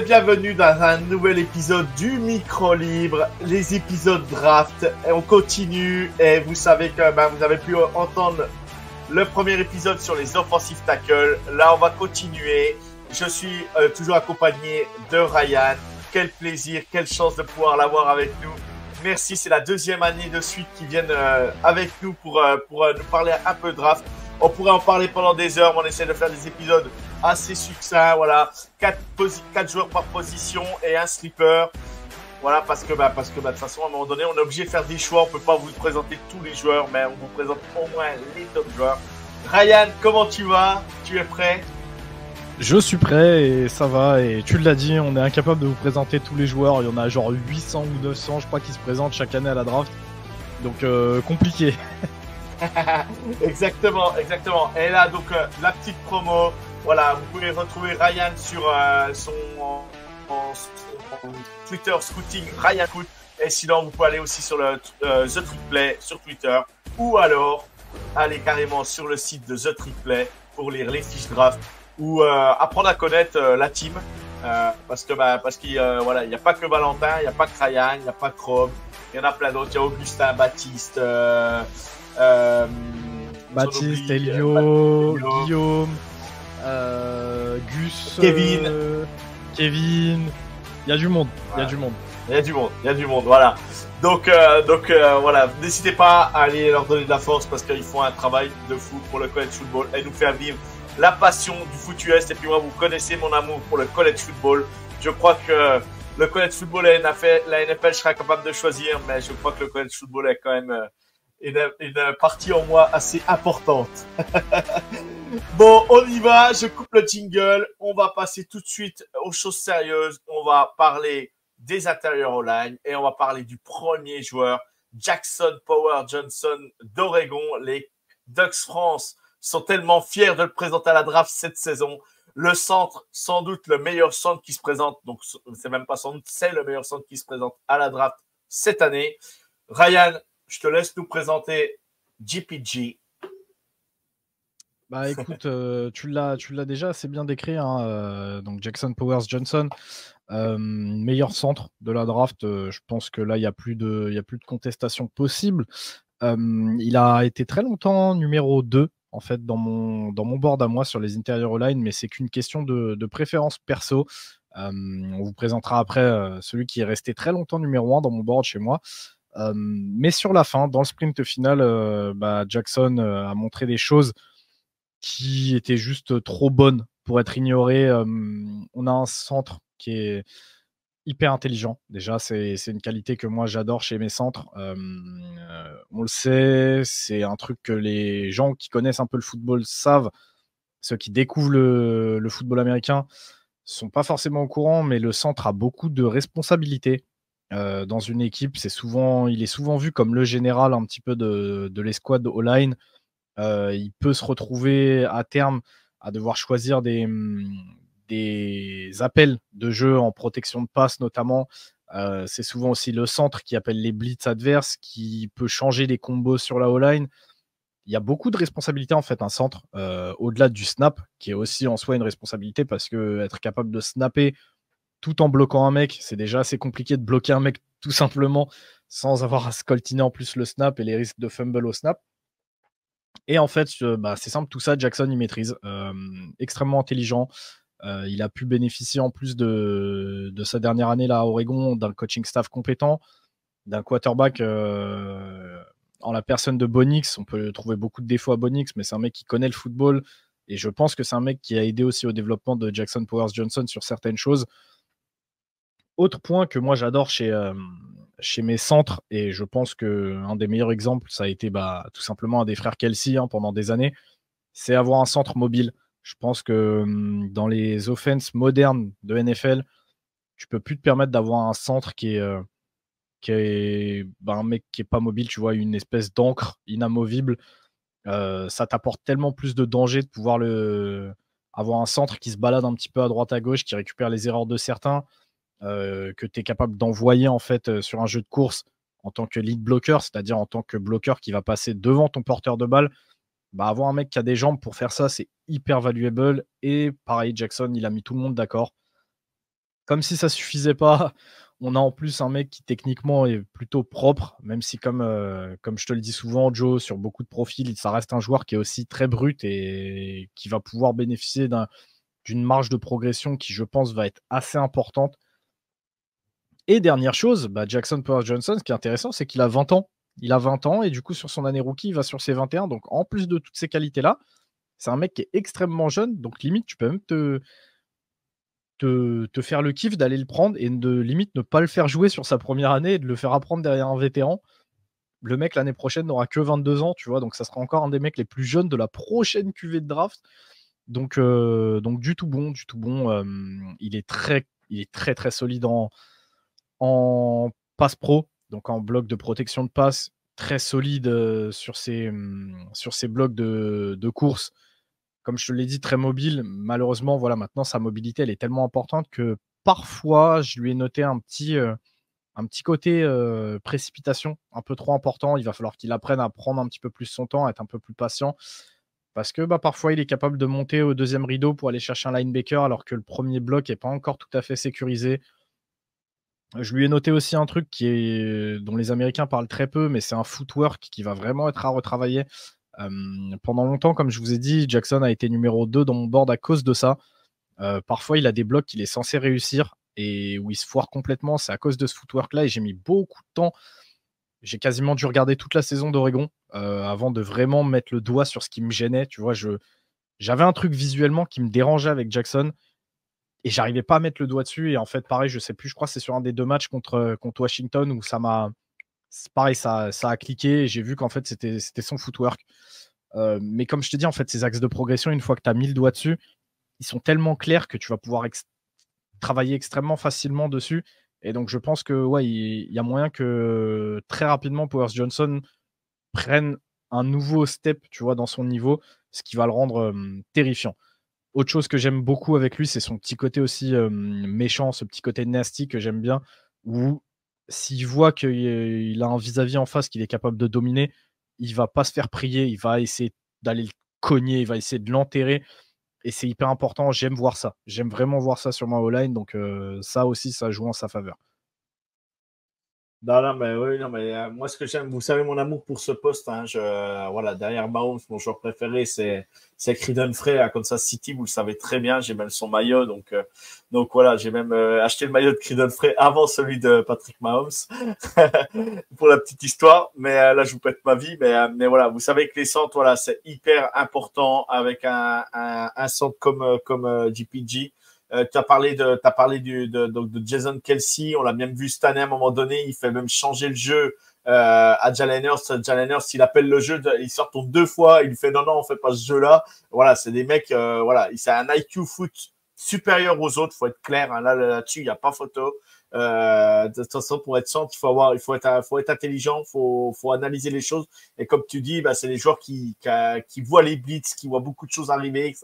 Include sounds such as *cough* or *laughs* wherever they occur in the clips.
bienvenue dans un nouvel épisode du Micro Libre, les épisodes draft. Et on continue et vous savez que ben, vous avez pu entendre le premier épisode sur les offensives tackles. Là, on va continuer. Je suis euh, toujours accompagné de Ryan. Quel plaisir, quelle chance de pouvoir l'avoir avec nous. Merci, c'est la deuxième année de suite qui viennent euh, avec nous pour, euh, pour nous parler un peu draft. On pourrait en parler pendant des heures, mais on essaie de faire des épisodes assez succinct. Voilà, quatre, joueurs par position et un slipper. Voilà, parce que bah, parce que bah, de toute façon, à un moment donné, on est obligé de faire des choix. On ne peut pas vous présenter tous les joueurs, mais on vous présente au moins les top joueurs. Ryan, comment tu vas Tu es prêt je suis prêt et ça va. Et tu l'as dit, on est incapable de vous présenter tous les joueurs. Il y en a genre 800 ou 900, je crois, qui se présentent chaque année à la draft. Donc euh, compliqué. *laughs* exactement, exactement. Et là, donc euh, la petite promo. Voilà, vous pouvez retrouver Ryan sur euh, son, Twitter scouting Ryan Scoot. Et sinon, vous pouvez aller aussi sur le euh, The Trick sur Twitter ou alors aller carrément sur le site de The triplet pour lire les fiches draft ou euh, apprendre à connaître la team. parce que bah, parce qu'il voilà, il n'y a pas que Valentin, il n'y a pas que Ryan, il n'y a pas que Rob, il y en a plein d'autres, il y a Augustin, Baptiste, euh, Baptiste, Elio, Guillaume. Euh, Gus, Kevin, euh, Kevin. Il y a du monde, il y a du monde. Il y a du monde, il y a du monde, voilà. Donc, euh, donc voilà, n'hésitez pas à aller leur donner de la force parce qu'ils font un travail de fou pour le college football et nous faire vivre la passion du foot US. Et puis moi, vous connaissez mon amour pour le college football. Je crois que le college football la NFL, la je capable de choisir, mais je crois que le college football est quand même une partie en moi assez importante. *laughs* Bon, on y va, je coupe le jingle. On va passer tout de suite aux choses sérieuses. On va parler des intérieurs online et on va parler du premier joueur, Jackson Power Johnson d'Oregon. Les Ducks France sont tellement fiers de le présenter à la draft cette saison. Le centre, sans doute le meilleur centre qui se présente, donc c'est même pas sans doute, c'est le meilleur centre qui se présente à la draft cette année. Ryan, je te laisse nous présenter GPG bah, écoute, euh, tu l'as, tu l'as déjà assez bien décrit. Hein, euh, donc Jackson Powers Johnson, euh, meilleur centre de la draft. je pense que là, il n'y a plus de, il plus de contestation possible. il a été très longtemps numéro 2 en fait dans mon, dans mon board à moi sur les intérieurs online mais c'est qu'une question de, préférence perso. on vous présentera après celui qui est resté très longtemps numéro 1 dans mon board chez moi. mais sur la fin, dans le sprint final, bah, Jackson a montré des choses qui était juste euh, trop bonne pour être ignorée. on a un centre qui est hyper intelligent. Déjà, c'est une qualité que moi j'adore chez mes centres. Euh, on le sait, c'est un truc que les gens qui connaissent un peu le football savent. Ceux qui découvrent le, football américain sont pas forcément au courant, mais le centre a beaucoup de responsabilités. Euh, dans une équipe, c'est souvent, il est souvent vu comme le général un petit peu de, de l'escouade all-line. Euh, il peut se retrouver à terme à devoir choisir des, hum, appels de jeu en protection de passe notamment. Euh, c'est souvent aussi le centre qui appelle les blitz adverses, qui peut changer les combos sur la O-line. Il y a beaucoup de responsabilités en fait, un centre, euh, au-delà du snap, qui est aussi en soi une responsabilité parce que être capable de snapper tout en bloquant un mec, c'est déjà assez compliqué de bloquer un mec tout simplement sans avoir à scoltiner en plus le snap et les risques de fumble au snap. Et en fait, bah, c'est simple, tout ça, Jackson, il maîtrise. extrêmement intelligent. il a pu bénéficier en plus de, sa dernière année là à Oregon d'un coaching staff compétent, d'un quarterback en la personne de Bonix. On peut trouver beaucoup de défauts à Bonix, mais c'est un mec qui connaît le football, et je pense que c'est un mec qui a aidé aussi au développement de Jackson Powers Johnson sur certaines choses. Autre point que moi j'adore chez, chez mes centres, et je pense qu'un des meilleurs exemples, ça a été bah, tout simplement un des frères Kelsey hein, pendant des années, c'est avoir un centre mobile. Je pense que hum, dans les offenses modernes de NFL, tu peux plus te permettre d'avoir un centre qui est, euh, qui est bah, un mec qui est pas mobile, tu vois, une espèce d'encre inamovible. Euh, ça t'apporte tellement plus de danger de pouvoir le, avoir un centre qui se balade un petit peu à droite à gauche, qui récupère les erreurs de certains, euh, que tu es capable d'envoyer en fait euh, sur un jeu de course en tant que lead blocker, c'est-à-dire en tant que bloqueur qui va passer devant ton porteur de balle, bah avoir un mec qui a des jambes pour faire ça, c'est hyper valuable. Et pareil, Jackson, il a mis tout le monde d'accord. Comme si ça ne suffisait pas, on a en plus un mec qui techniquement est plutôt propre, même si comme, euh, comme je te le dis souvent, Joe, sur beaucoup de profils, ça reste un joueur qui est aussi très brut et qui va pouvoir bénéficier d'une marge de progression qui, je pense, va être assez importante et dernière chose, bah, Jackson Powers Johnson, ce qui est intéressant, c'est qu'il a 20 ans. Il a 20 ans et du coup, sur son année rookie, il va sur ses 21. Donc, en plus de toutes ces qualités-là, c'est un mec qui est extrêmement jeune. Donc, limite, tu peux même te, te, faire le kiff d'aller le prendre et de limite ne pas le faire jouer sur sa première année et de le faire apprendre derrière un vétéran. Le mec, l'année prochaine, n'aura que 22 ans, tu vois. Donc, ça sera encore un des mecs les plus jeunes de la prochaine QV de draft. Donc, euh, donc du tout bon, du tout bon. Euh, il, est très, il est très, très solide en en passe pro, donc en bloc de protection de passe, très solide euh, sur ses, mm, sur ses blocs de, course. Comme je te l'ai dit, très mobile. Malheureusement, voilà, maintenant, sa mobilité, elle est tellement importante que parfois, je lui ai noté un petit, euh, un petit côté euh, précipitation un peu trop important. Il va falloir qu'il apprenne à prendre un petit peu plus son temps, à être un peu plus patient. Parce que bah, parfois, il est capable de monter au deuxième rideau pour aller chercher un linebacker alors que le premier bloc n'est pas encore tout à fait sécurisé. Je lui ai noté aussi un truc qui dont les Américains parlent très peu, mais c'est un footwork qui va vraiment être à retravailler. pendant longtemps, comme je vous ai dit, Jackson a été numéro 2 dans mon board à cause de ça. parfois, il a des blocs qu'il est censé réussir et où il se foire complètement. C'est à cause de ce footwork-là et j'ai mis beaucoup de temps. J'ai quasiment dû regarder toute la saison d'Oregon avant de vraiment mettre le doigt sur ce qui me gênait. Tu vois, j'avais un truc visuellement qui me dérangeait avec Jackson et j'arrivais pas à mettre le doigt dessus. Et en fait, pareil, je sais plus, je crois que c'est sur un des deux matchs contre, euh, contre Washington où ça m'a. Pareil, ça, a cliqué j'ai vu qu'en fait, c'était son footwork. Euh, mais comme je te dis, en fait, ces axes de progression, une fois que tu as mis le doigt dessus, ils sont tellement clairs que tu vas pouvoir travailler extrêmement facilement dessus. Et donc, je pense que, ouais, il y, a moyen que euh, très rapidement, Powers Johnson prenne un nouveau step, tu vois, dans son niveau, ce qui va le rendre terrifiant. Autre chose que j'aime beaucoup avec lui, c'est son petit côté aussi euh, méchant, ce petit côté nasty que j'aime bien, où s'il voit qu'il a un vis-à-vis en face qu'il est capable de dominer, il va pas se faire prier, il va essayer d'aller le cogner, il va essayer de l'enterrer. Et c'est hyper important, j'aime voir ça. J'aime vraiment voir ça sur ma online, donc euh, ça aussi, ça joue en sa faveur. Non, non, mais ben oui, non, mais euh, moi, ce que j'aime, vous savez, mon amour pour ce poste, hein, je, euh, voilà, derrière Mahomes, mon joueur préféré, c'est, c'est Creedon Frey à Kansas City, vous le savez très bien, j'ai même son maillot, donc, euh, donc voilà, j'ai même acheté le maillot de Creedon Frey avant celui de Patrick Mahomes, *laughs* pour la petite histoire, mais là, je vous pète ma vie, mais, mais voilà, vous savez que les centres, voilà, c'est hyper important avec un, un, un centre comme, comme GPG euh, tu as parlé, de, de, Jason Kelsey. On l'a même vu cette année à un moment donné. Il fait même changer le jeu euh, à Jalen Hurst. Jalen il appelle le jeu, il sort deux fois. Il fait non, non, on fait pas ce jeu-là. Voilà, c'est des mecs, euh, voilà, c'est un IQ foot supérieur aux autres. faut être clair. Hein. là, là-dessus, il n'y a pas photo. Euh, de toute façon, pour être centre, il faut avoir, il faut être, faut être intelligent, il faut, faut, analyser les choses. Et comme tu dis, bah, c'est les joueurs qui, qui, voient les blitz, qui voient beaucoup de choses arriver.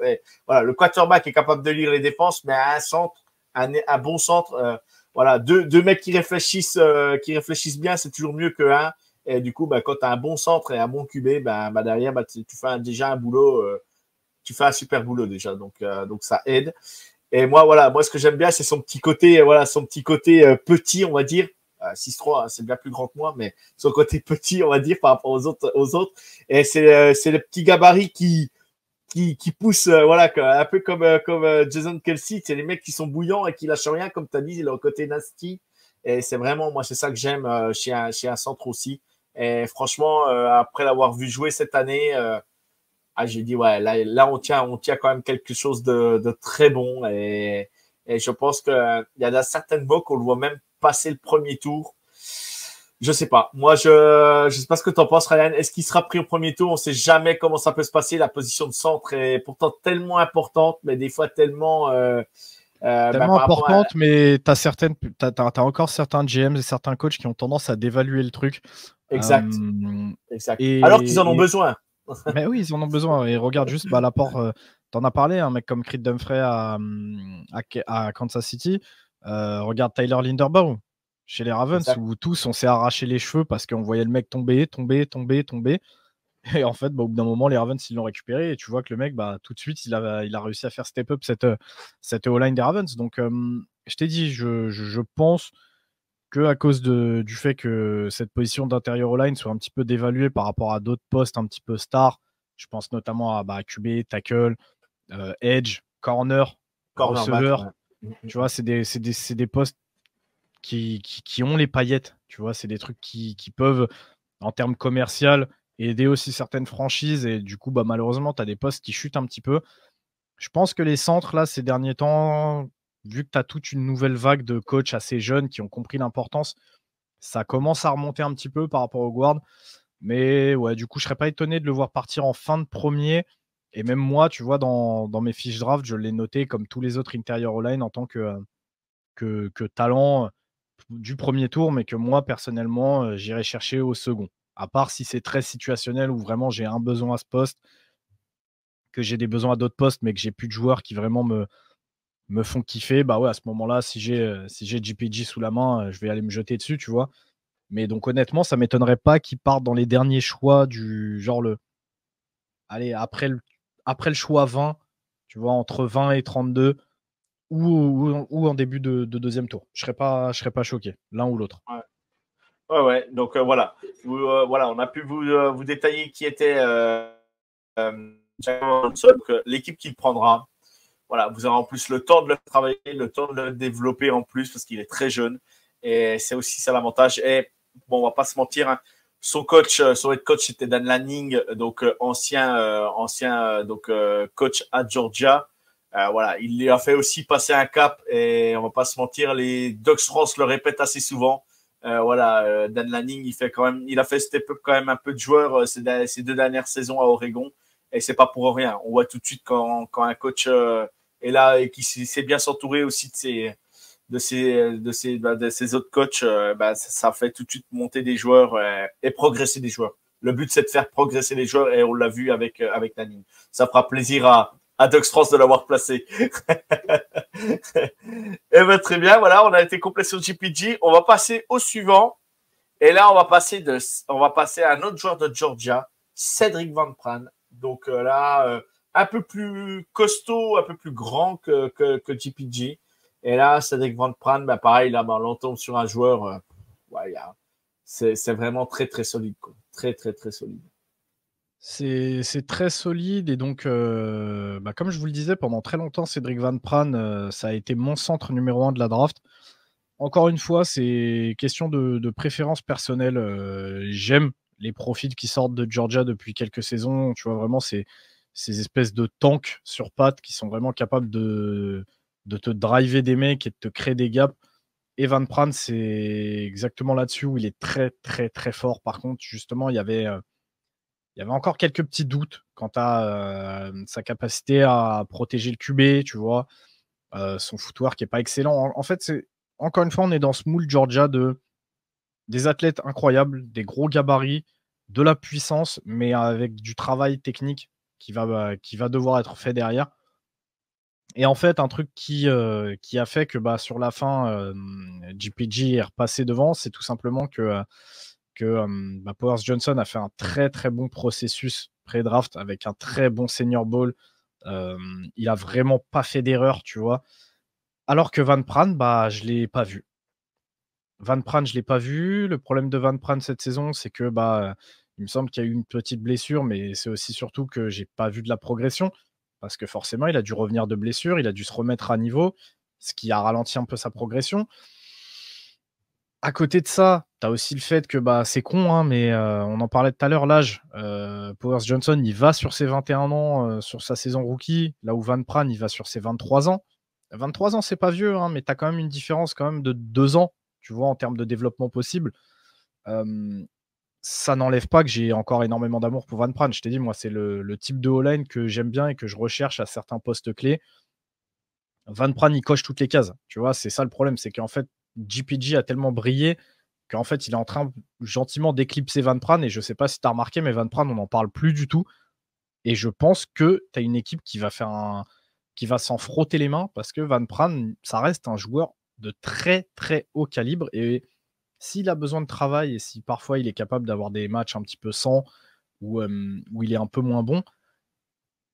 Voilà, le quarterback est capable de lire les défenses, mais à un centre, un, bon centre, euh, voilà, deux, deux mecs qui réfléchissent, euh, qui réfléchissent bien, c'est toujours mieux que un. Et du coup, bah, quand tu as un bon centre et un bon QB, bah, ben, derrière, tu, fais déjà un boulot, tu fais un super boulot déjà. Donc, donc ça aide. Et moi, voilà, moi, ce que j'aime bien, c'est son petit côté, voilà, son petit côté euh, petit, on va dire. 6-3, euh, hein, c'est bien plus grand que moi, mais son côté *laughs* petit, on va dire, par rapport aux autres. Aux autres. Et c'est euh, le petit gabarit qui, qui, qui pousse, euh, voilà, un peu comme, comme Jason Kelsey. C'est les mecs qui sont bouillants et qui lâchent rien, comme tu as dit, leur côté nasty. Et c'est vraiment, moi, c'est ça que j'aime chez, un, chez un centre aussi. Et franchement, après l'avoir vu jouer cette année, ah, j'ai dit, ouais, là, là on, tient, on tient quand même quelque chose de, de très bon. Et, et je pense qu'il euh, y a certaines mots qu'on le voit même passer le premier tour. Je sais pas. Moi, je ne sais pas ce que tu en penses, Ryan. Est-ce qu'il sera pris au premier tour On sait jamais comment ça peut se passer. La position de centre est pourtant tellement importante, mais des fois tellement. Euh, euh, bah, tellement importante, mais tu as, certaines, as, encore certains GMs et certains coachs qui ont tendance à dévaluer le truc. Exact. exact. Alors qu'ils en ont besoin. Mais oui, ils en ont besoin. Et regarde juste bah, l'apport. Euh, t'en as parlé, un mec comme Creed Dumfrey à, mm, à, Kansas City. Euh, regarde Tyler Linderbaum chez les Ravens, où tous on s'est arraché les cheveux parce qu'on voyait le mec tomber, tomber, tomber, tomber. *laughs* Et en fait, bah, au bout d'un moment, les Ravens, ils l'ont récupéré. Et tu vois que le mec, bah, tout de suite, il a, il a réussi à faire step up cette, euh, cette O-line des Ravens. Donc, je t'ai dit, je, je, je pense que à cause de, du fait que cette position d'intérieur line soit un petit peu dévaluée par rapport à d'autres postes un petit peu stars. Je pense notamment à bah, QB, tackle, euh, edge, corner, corner mm-hmm. Tu vois, c'est des, postes qui, qui, ont les paillettes. Tu vois, c'est des trucs qui, peuvent, en termes commercial, aider aussi certaines franchises. Et du coup, bah, malheureusement, tu as des postes qui chutent un petit peu. Je pense que les centres, là, ces derniers temps, vu que tu as toute une nouvelle vague de coachs assez jeunes qui ont compris l'importance, ça commence à remonter un petit peu par rapport au guard. Mais ouais, du coup, je serais pas étonné de le voir partir en fin de premier. Et même moi, tu vois, dans, mes fiches draft, je l'ai noté comme tous les autres intérieurs online en tant que, euh, que, talent euh, du premier tour, mais que moi, personnellement, euh, j'irai chercher au second. À part si c'est très situationnel où vraiment j'ai un besoin à ce poste, que j'ai des besoins à d'autres postes, mais que j'ai plus de joueurs qui vraiment me, me font kiffer, bah ouais, à ce moment-là, si j'ai euh, si j'ai JPG sous la main, euh, je vais aller me jeter dessus, tu vois. Mais donc honnêtement, ça m'étonnerait pas qu'il parte dans les derniers choix du genre le allez, après le après le choix 20, tu vois, entre 20 et 32 ou, ou, en début de, deuxième tour. Je serais pas je serais pas choqué, l'un ou l'autre. Ouais. Ouais, Donc euh, voilà. voilà, on a pu vous, vous détailler qui était L'équipe le prendra, voilà, vous avez en plus le temps de le travailler, le temps de le développer en plus parce qu'il est très jeune. Et c'est aussi ça l'avantage. Et bon, on va pas se mentir, hein. son coach, euh, son head coach, c'était Dan Lanning, donc euh, ancien, euh, ancien donc coach à Georgia. voilà, il lui a fait aussi passer un cap et on va pas se mentir, les Ducks France le répètent assez souvent. voilà, Dan Lanning, il fait quand même, il a fait step up quand même un peu de joueurs ces, ces, deux dernières saisons à Oregon et c'est pas pour rien. On voit tout de suite quand, quand un coach et là et qui s'est bien s'entourer aussi de ses de ses de ses, bah, de ses autres coachs, euh, bah, ça, fait tout de suite monter des joueurs euh, et progresser des joueurs. Le but c'est de faire progresser les joueurs et on l'a vu avec euh, avec Nanine. Ça fera plaisir à à Doug de l'avoir placé. *laughs* Eh ben, très bien, voilà, on a été complet sur GPG. On va passer au suivant. Et là, on va passer de, on va passer à un autre joueur de Georgia, Cédric Van Pran. Donc là, un peu plus costaud, un peu plus grand que, que, Et là, Cédric Van Pran, bah, pareil, là, bah, sur un joueur, euh, c'est vraiment très, très solide. Très, très, très solide. C'est très solide et donc, euh, bah, comme je vous le disais, pendant très longtemps, Cédric Van Pran, euh, ça a été mon centre numéro un de la draft. Encore une fois, c'est question de, préférence personnelle. J'aime les profils qui sortent de Georgia depuis quelques saisons. Tu vois, vraiment, c'est ces espèces de tanks sur pattes qui sont vraiment capables de, de te driver des mecs et de te créer des gaps. Evan Pran, c'est exactement là-dessus où il est très, très, très fort. Par contre, justement, il y avait, euh, il y avait encore quelques petits doutes quant à euh, sa capacité à protéger le QB, tu vois, euh, son foutoir qui n'est pas excellent. En, fait, encore une fois, on est dans ce moule Georgia de des athlètes incroyables, des gros gabarits, de la puissance, mais avec du travail technique qui va, bah, qui va devoir être fait derrière. Et en fait, un truc qui, euh, qui a fait que bah, sur la fin, euh, JPG est repassé devant, c'est tout simplement que, euh, que bah, Powers Johnson a fait un très très bon processus pré-draft avec un très bon senior ball. il a vraiment pas fait d'erreur, tu vois. Alors que Van Pran, bah, je l'ai pas vu. Van Pran, je l'ai pas vu. Le problème de Van Pran cette saison, c'est que bah, il me semble qu'il y a eu une petite blessure, mais c'est aussi surtout que j'ai pas vu de la progression parce que forcément, il a dû revenir de blessure, il a dû se remettre à niveau, ce qui a ralenti un peu sa progression. À côté de ça, tu as aussi le fait que bah, c'est con, hein, mais euh, on en parlait tout à l'heure, l'âge. Euh, Powers Johnson, il va sur ses 21 ans euh, sur sa saison rookie, là où Van Pran, il va sur ses 23 ans. 23 ans, c'est pas vieux, hein, mais tu as quand même une différence quand même de deux ans, tu vois, en termes de développement possible ça n'enlève pas que j'ai encore énormément d'amour pour Van Pran. Je t'ai dit, moi, c'est le, type de all que j'aime bien et que je recherche à certains postes clés. Van Pran, il coche toutes les cases. Tu vois, c'est ça le problème. C'est qu'en fait, GPG a tellement brillé qu'en fait, il est en train gentiment d'éclipser Van Pran. Et je ne sais pas si tu as remarqué, mais Van Pran, on n'en parle plus du tout. Et je pense que tu as une équipe qui va faire un, qui va s'en frotter les mains parce que Van Pran, ça reste un joueur de très, très haut calibre. Et s'il a besoin de travail et si parfois il est capable d'avoir des matchs un petit peu sans, ou où il est un peu moins bon,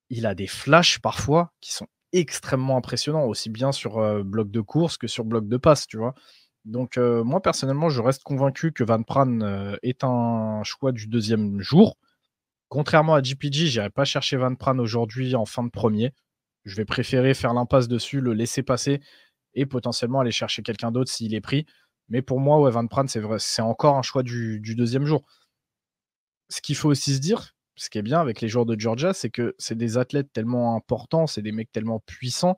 il a des flashs parfois qui sont extrêmement impressionnants, aussi bien sur bloc de course que sur bloc de passe, tu vois. Donc moi personnellement, je reste convaincu que Van Pran est un choix du deuxième jour. Contrairement à GPG, j'irai pas chercher Van Pran aujourd'hui en fin de premier. Je vais préférer faire l'impasse dessus, le laisser passer et potentiellement aller chercher quelqu'un d'autre s'il est pris. Mais pour moi, ouais, Van Pran, c'est vrai, c'est encore un choix du, deuxième jour. Ce qu'il faut aussi se dire, ce qui est bien avec les joueurs de Georgia, c'est que c'est des athlètes tellement importants, c'est des mecs tellement puissants,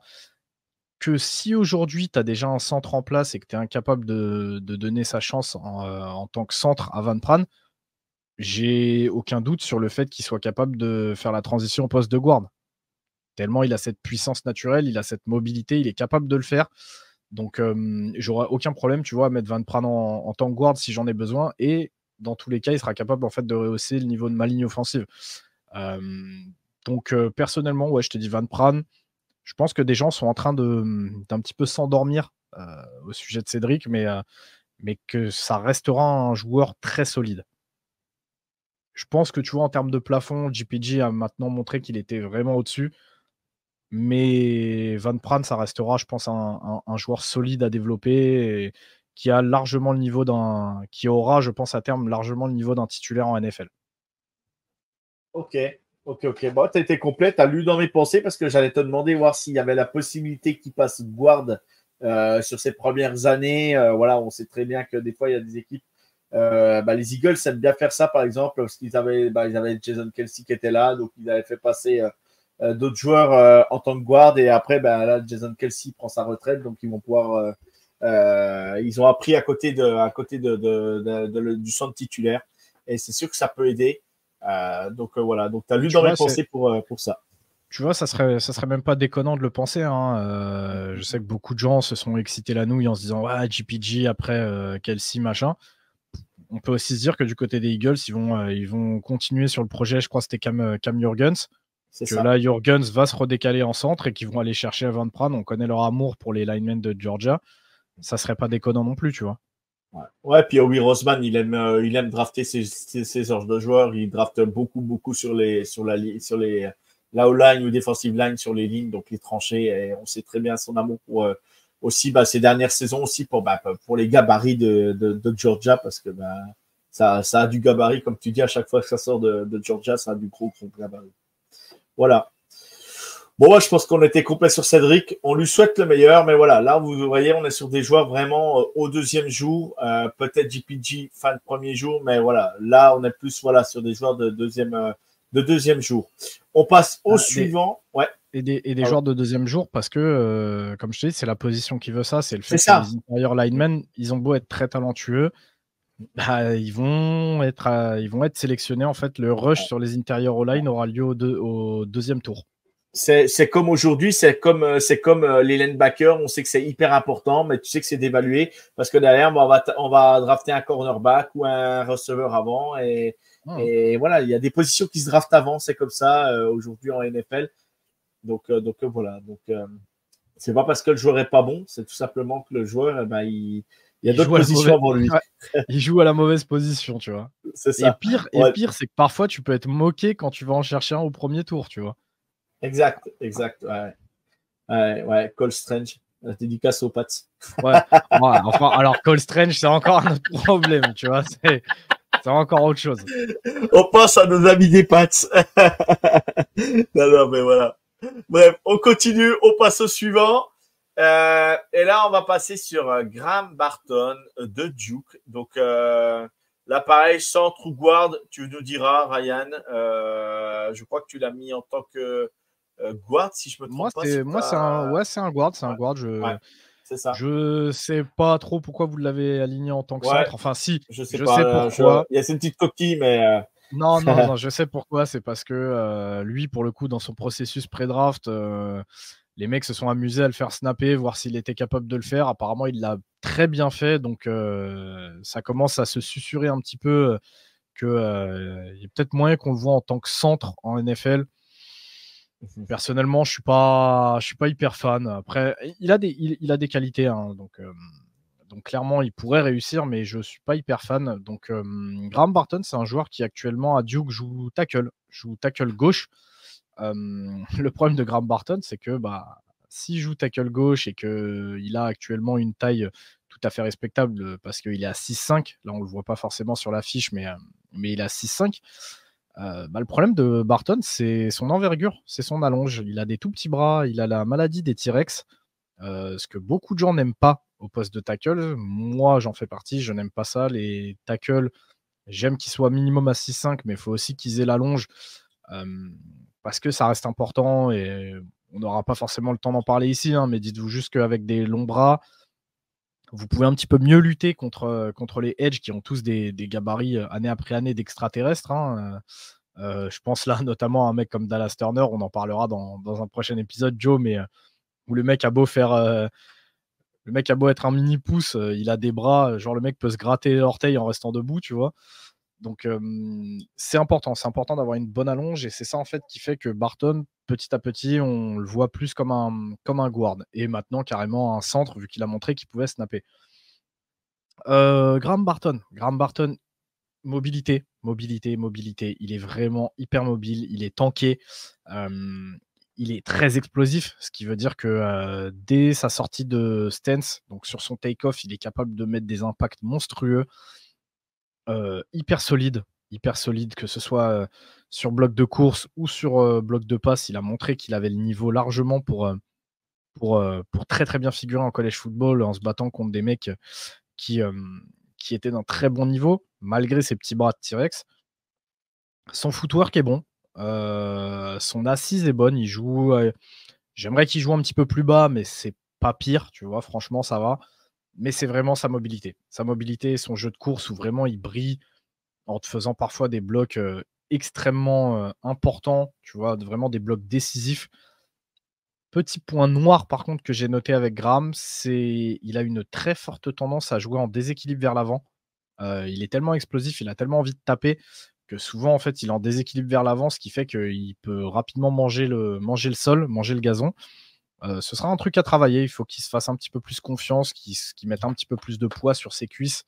que si aujourd'hui tu as déjà un centre en place et que tu es incapable de, de, donner sa chance en, euh, en, tant que centre à Van Pran, j'ai aucun doute sur le fait qu'il soit capable de faire la transition au poste de guard. Tellement il a cette puissance naturelle, il a cette mobilité, il est capable de le faire. Donc, j'aurai aucun problème, tu vois, à mettre Van Pran en, tant que guard si j'en ai besoin. Et dans tous les cas, il sera capable en fait de rehausser le niveau de ma ligne offensive. donc, personnellement, ouais, je te dis Van Pran. Je pense que des gens sont en train d'un petit peu s'endormir au sujet de Cédric, mais, mais que ça restera un joueur très solide. Je pense que tu vois, en termes de plafond, JPG a maintenant montré qu'il était vraiment au-dessus. Mais Van Pran, ça restera, je pense, un, joueur solide à développer qui a largement le niveau d'un, qui aura, je pense, à terme largement le niveau d'un titulaire en NFL. Ok, ok, ok. Bon, as été complet, as lu dans mes pensées parce que j'allais te demander voir s'il y avait la possibilité qu'il passe guard euh, sur ses premières années. Euh, voilà, on sait très bien que des fois il y a des équipes euh, bah, les Eagles aiment bien faire ça, par exemple, parce qu'ils avaient, bah, ils avaient Jason Kelsey qui était là, donc ils avaient fait passer euh, d'autres joueurs euh, en tant que guard. Et après, ben, là, Jason Kelsey prend sa retraite, donc ils vont pouvoir. Euh, ils ont appris à côté, de, à côté de, du centre titulaire. Et c'est sûr que ça peut aider. donc voilà, donc tu as lu dans les pensées pour, pour ça tu vois, ça serait, ça serait même pas déconnant de le penser. Hein. je sais que beaucoup de gens se sont excités la nouille en se disant ouais, GPG après Kelsey, machin. On peut aussi se dire que du côté des Eagles, ils vont, ils vont continuer sur le projet. Je crois que c'était Cam, Cam Jurgens que là, Jurgens va se redécaler en centre et qu'ils vont aller chercher avant de prendre. On connaît leur amour pour les linemen de Georgia. Ça serait pas déconnant non plus, tu vois. Ouais. puis oui, Roseman, il aime, euh, il aime drafter ses, ses, de joueurs. Il drafte beaucoup, beaucoup sur les, sur la, sur les, euh, la ou defensive line sur les lignes, donc les tranchées. Et on sait très bien son amour pour euh, aussi bah, ces dernières saisons aussi pour, bah, pour les gabarits de, de, de, Georgia parce que bah, ça, ça a du gabarit, comme tu dis, à chaque fois que ça sort de, de Georgia, ça a du gros, gros gabarit. Voilà. Bon, moi, je pense qu'on était complet sur Cédric. On lui souhaite le meilleur, mais voilà, là, vous voyez, on est sur des joueurs vraiment euh, au deuxième jour. Euh, peut-être JPG, fin de premier jour, mais voilà, là, on est plus voilà, sur des joueurs de deuxième, euh, de deuxième jour. On passe au ah, suivant. ouais. Et des, joueurs de deuxième jour, parce que, comme je dis, c'est la position qui veut ça. C'est le fait que ça. les ils ont beau être très talentueux. Bah, ils, vont être ils vont être sélectionnés. En fait, le rush sur les intérieurs online aura lieu au, deuxième tour. C'est comme aujourd'hui, c'est comme, euh, c'est comme euh, les linebackers. On sait que c'est hyper important, mais tu sais que c'est dévalué parce que derrière, on va, drafter un cornerback ou un receveur avant. Hmm. Et, voilà, il y a des positions qui se draftent avant. C'est comme ça euh, aujourd'hui en NFL. Donc, voilà. Donc, c'est pas parce que le joueur est pas bon, c'est tout simplement que le joueur, eh ben, il, il y a positions lui. il joue à la mauvaise position, tu vois. *laughs* C'est ça. Et pire, et pire c'est que parfois, tu peux être moqué quand tu vas en chercher un au premier tour, tu vois. Exact, exact. Ouais, ouais, ouais. Cole Strange, la dédicace aux pattes. Ouais. enfin, alors, call Strange, c'est encore un autre problème, tu vois. C'est. encore autre chose. On pense à nos amis des pattes. *laughs* non, non, mais voilà. Bref, on continue, on passe au suivant. Euh, et là, on va passer sur euh, Graham Barton euh, de Duke. Donc l'appareil centre ou Guard, tu nous diras, Ryan. je crois que tu l'as mis en tant que guard, si je me trompe moi, C'est, moi, c'est un, ouais, c'est un guard, c'est un guard. Je... ne C'est ça. Je sais pas trop pourquoi vous l'avez aligné en tant que centre. Enfin, si, je sais, pas, pourquoi. Il y a petite coquille, mais. *laughs* Non, non, *laughs* non, je sais pourquoi. C'est parce que lui, pour le coup, dans son processus pré-draft, les mecs se sont amusés à le faire snapper, voir s'il était capable de le faire. Apparemment, il l'a très bien fait, donc euh, ça commence à se susurrer un petit peu euh, qu'il euh, y a peut-être moyen qu'on le voit en tant que centre en NFL. Mhm. Personnellement, je suis suis pas hyper fan. Après, il a des, il, a des qualités, hein. donc, donc clairement, il pourrait réussir, mais je ne suis pas hyper fan. Donc, Graham Barton, c'est un joueur qui actuellement à Duke joue tackle, joue tackle gauche. *laughs* le problème de Graham Barton, c'est que bah, s'il joue tackle gauche et qu'il euh, a actuellement une taille euh, tout à fait respectable euh, parce qu'il est à 6-5, là on le voit pas forcément sur l'affiche, mais, mais il est à 6-5. Bah, le problème de Barton, c'est son envergure, c'est son allonge. Il a des tout petits bras, il a la maladie des T-Rex, ce que beaucoup de gens n'aiment pas au poste de tackle. Moi, j'en fais partie, je n'aime pas ça. Les tackles, j'aime qu'ils soient minimum à 6-5, mais il faut aussi qu'ils aient l'allonge. Euh, parce que ça reste important et on n'aura pas forcément le temps d'en parler ici, hein, mais dites-vous juste qu'avec des longs bras, vous pouvez un petit peu mieux lutter contre, euh, contre les Edge qui ont tous des, gabarits euh, année après année d'extraterrestres. Hein, euh, je pense là *laughs* notamment à un mec comme Dallas Turner, on en parlera dans, un prochain épisode, Joe, mais où le mec a beau faire. le mec a beau être un mini pouce, il a des bras, genre le mec peut se gratter l'orteil en restant debout, tu vois. Donc euh, c'est important, c'est important d'avoir une bonne allonge et c'est ça en fait qui fait que Barton, petit à petit, on le voit plus comme un, comme guard et maintenant carrément un centre vu qu'il a montré qu'il pouvait snapper. Euh, Graham Barton, Graham Barton, mobilité, mobilité, mobilité. Il est vraiment hyper mobile, il est tanké, euh, il est très explosif, ce qui veut dire que dès sa sortie de stance, donc sur son take-off, il est capable de mettre des impacts monstrueux. Euh, hyper solide, hyper solide, que ce soit euh, sur bloc de course ou sur euh, bloc de passe. Il a montré qu'il avait le niveau largement pour, pour, pour très très bien figurer en collège football en se battant contre des mecs qui, qui étaient d'un très bon niveau, malgré ses petits bras de T-Rex. Son footwork est bon. son assise est bonne. Il joue. J'aimerais qu'il joue un petit peu plus bas, mais c'est pas pire, tu vois. Franchement, ça va mais c'est vraiment sa mobilité. Sa mobilité son jeu de course où vraiment il brille en te faisant parfois des blocs extrêmement importants, tu vois, vraiment des blocs décisifs. Petit point noir par contre que j'ai noté avec Graham, c'est il a une très forte tendance à jouer en déséquilibre vers l'avant. il est tellement explosif, il a tellement envie de taper que souvent en fait il est en déséquilibre vers l'avant, ce qui fait qu'il peut rapidement manger le, manger le sol, manger le gazon. Euh, ce sera un truc à travailler. Il faut qu'il se fasse un petit peu plus confiance, qu'il mette un petit peu plus de poids sur ses cuisses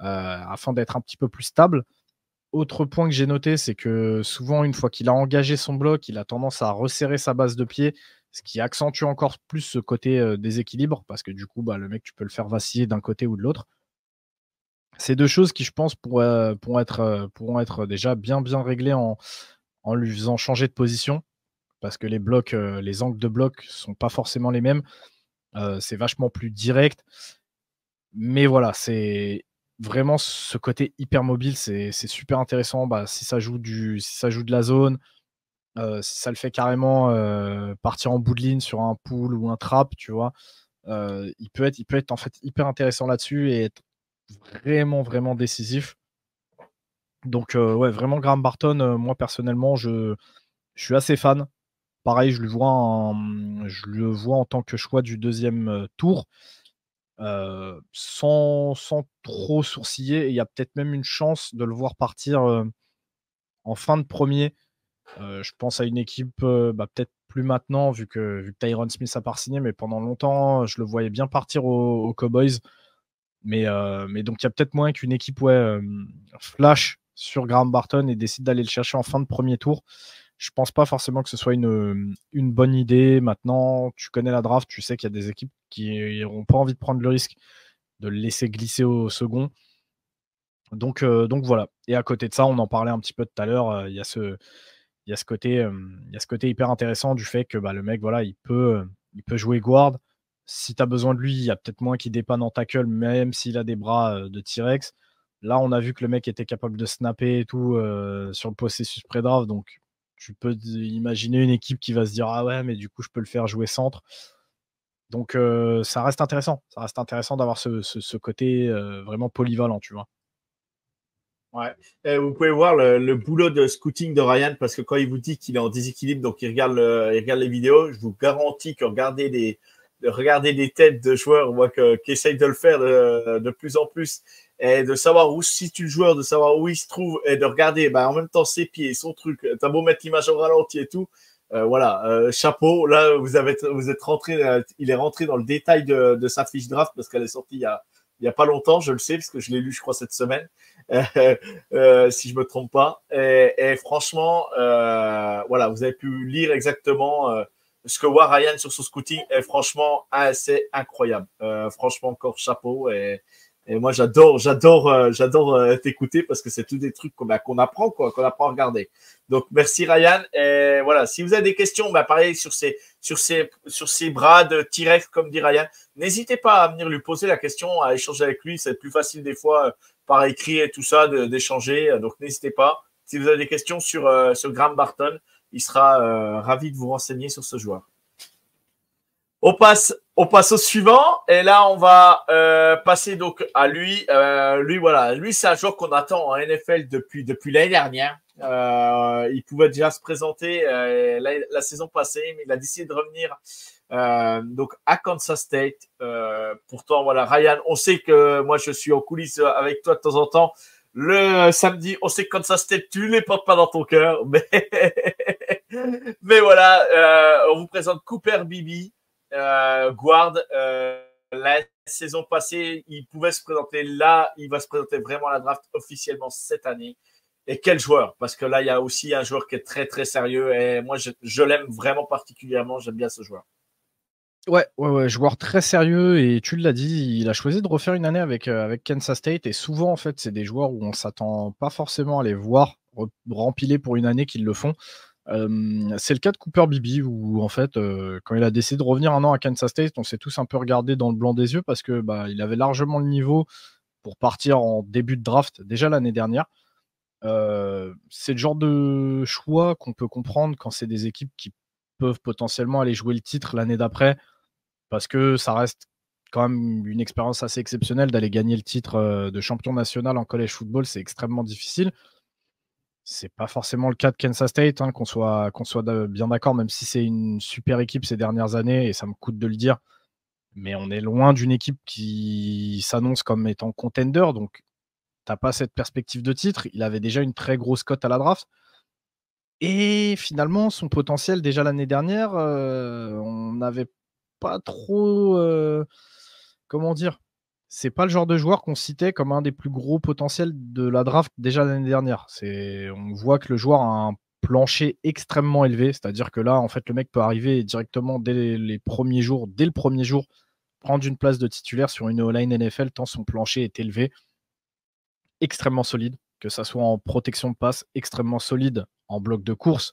euh, afin d'être un petit peu plus stable. Autre point que j'ai noté, c'est que souvent, une fois qu'il a engagé son bloc, il a tendance à resserrer sa base de pied, ce qui accentue encore plus ce côté euh, déséquilibre parce que du coup, bah, le mec, tu peux le faire vaciller d'un côté ou de l'autre. ces deux choses qui, je pense, pourront, être, déjà bien, bien réglées en lui faisant changer de position parce que les blocs, euh, les angles de blocs sont pas forcément les mêmes. Euh, c'est vachement plus direct. Mais voilà, c'est vraiment ce côté hyper mobile, c'est super intéressant. Bah, si ça joue du, ça joue de la zone, euh, si ça le fait carrément partir en bout de ligne sur un pool ou un trap, tu vois, il peut être, il peut être en fait hyper intéressant là-dessus et être vraiment vraiment décisif. Donc ouais, vraiment Graham Barton, moi personnellement, je suis assez fan pareil, je le vois en, tant que choix du deuxième euh, tour. Euh, sans, trop sourciller. Il y a peut-être même une chance de le voir partir euh, en fin de premier. je pense à une équipe, bah, peut-être plus maintenant, vu que, Tyron Smith a pas signé, mais pendant longtemps, je le voyais bien partir aux, Cowboys. Mais, donc, il y a peut-être moins qu'une équipe ouais, flash sur Graham Barton et décide d'aller le chercher en fin de premier tour je pense pas forcément que ce soit une, une bonne idée. Maintenant, tu connais la draft, tu sais qu'il y a des équipes qui n'auront pas envie de prendre le risque de le laisser glisser au second. Donc, euh, donc voilà. Et à côté de ça, on en parlait un petit peu tout à l'heure. Euh, il y a ce, il côté, euh, il y ce côté hyper intéressant du fait que bah, le mec, voilà, il peut, il peut jouer guard. Si tu as besoin de lui, il y a peut-être moins qui dépanne en tackle, même s'il a des bras de T-Rex. Là, on a vu que le mec était capable de snapper et tout sur le processus pré-draft. Donc, tu peux imaginer une équipe qui va se dire ah ouais, mais du coup je peux le faire jouer centre. Donc ça reste intéressant, ça reste intéressant d'avoir ce, côté vraiment polyvalent, tu vois. Ouais. vous pouvez voir le, boulot de scouting de Ryan parce que quand il vous dit qu'il est en déséquilibre, donc il regarde, il regarde les vidéos, je vous garantis que regarder des, de regarder les têtes de joueurs, moi, qui essayent de le faire de, plus en plus, et de savoir où se situe le joueur, de savoir où il se trouve, et de regarder ben, en même temps ses pieds, son truc. T'as beau mettre l'image au ralenti et tout. Euh, voilà, euh, chapeau. Là, vous, avez, vous êtes rentré, euh, il est rentré dans le détail de, sa fiche draft parce qu'elle est sortie il y a, pas longtemps, je le sais, parce que je l'ai lu, je crois, cette semaine, *laughs* si je me trompe pas. Et, franchement, voilà, vous avez pu lire exactement ce que voit Ryan sur son scouting est franchement assez incroyable. Euh, franchement, encore chapeau. Et, et moi, j'adore, j'adore, euh, j'adore euh, t'écouter parce que c'est tous des trucs qu'on apprend, quoi, qu'on apprend à regarder. Donc, merci Ryan. Et voilà, si vous avez des questions, pareil sur ces, sur ces, sur ces bras de T-Rex, comme dit Ryan, n'hésitez pas à venir lui poser la question, à échanger avec lui. C'est plus facile des fois par écrit et tout ça d'échanger. Donc, n'hésitez pas. Si vous avez des questions sur, sur Graham Barton, il sera euh, ravi de vous renseigner sur ce joueur. On passe, on passe au suivant. Et là, on va euh, passer donc à lui. Euh, lui, voilà. Lui, c'est un joueur qu'on attend en NFL depuis, depuis l'année dernière. Euh, il pouvait déjà se présenter la, la, saison passée, mais il a décidé de revenir donc à Kansas State. pourtant, voilà, Ryan, on sait que moi, je suis en coulisses avec toi de temps en temps. Le samedi, on sait que Kansas State, tu les portes pas dans ton cœur, *laughs* mais mais voilà, euh, on vous présente Cooper Bibi, euh, Guard. Euh, la saison passée, il pouvait se présenter là, il va se présenter vraiment à la draft officiellement cette année. Et quel joueur Parce que là, il y a aussi un joueur qui est très très sérieux et moi, je, l'aime vraiment particulièrement, j'aime bien ce joueur. Ouais, ouais, ouais, joueur très sérieux et tu l'as dit, il a choisi de refaire une année avec, Kansas State et souvent en fait c'est des joueurs où on s'attend pas forcément à les voir rempiler pour une année qu'ils le font. Euh, c'est le cas de Cooper Bibi, où en fait, euh, quand il a décidé de revenir un an à Kansas State, on s'est tous un peu regardé dans le blanc des yeux parce que bah, il avait largement le niveau pour partir en début de draft déjà l'année dernière. Euh, c'est le genre de choix qu'on peut comprendre quand c'est des équipes qui peuvent potentiellement aller jouer le titre l'année d'après, parce que ça reste quand même une expérience assez exceptionnelle d'aller gagner le titre de champion national en collège football, c'est extrêmement difficile. C'est pas forcément le cas de Kansas State, hein, qu'on soit, bien d'accord, même si c'est une super équipe ces dernières années, et ça me coûte de le dire. Mais on est loin d'une équipe qui s'annonce comme étant contender, donc t'as pas cette perspective de titre. Il avait déjà une très grosse cote à la draft. Et finalement, son potentiel, déjà l'année dernière, euh, on n'avait pas trop. Euh, comment dire c'est pas le genre de joueur qu'on citait comme un des plus gros potentiels de la draft déjà l'année dernière. C'est, on voit que le joueur a un plancher extrêmement élevé, c'est-à-dire que là, en fait, le mec peut arriver directement dès les, premiers jours, dès le premier jour, prendre une place de titulaire sur une O-line NFL tant son plancher est élevé, extrêmement solide, que ça soit en protection de passe, extrêmement solide en bloc de course.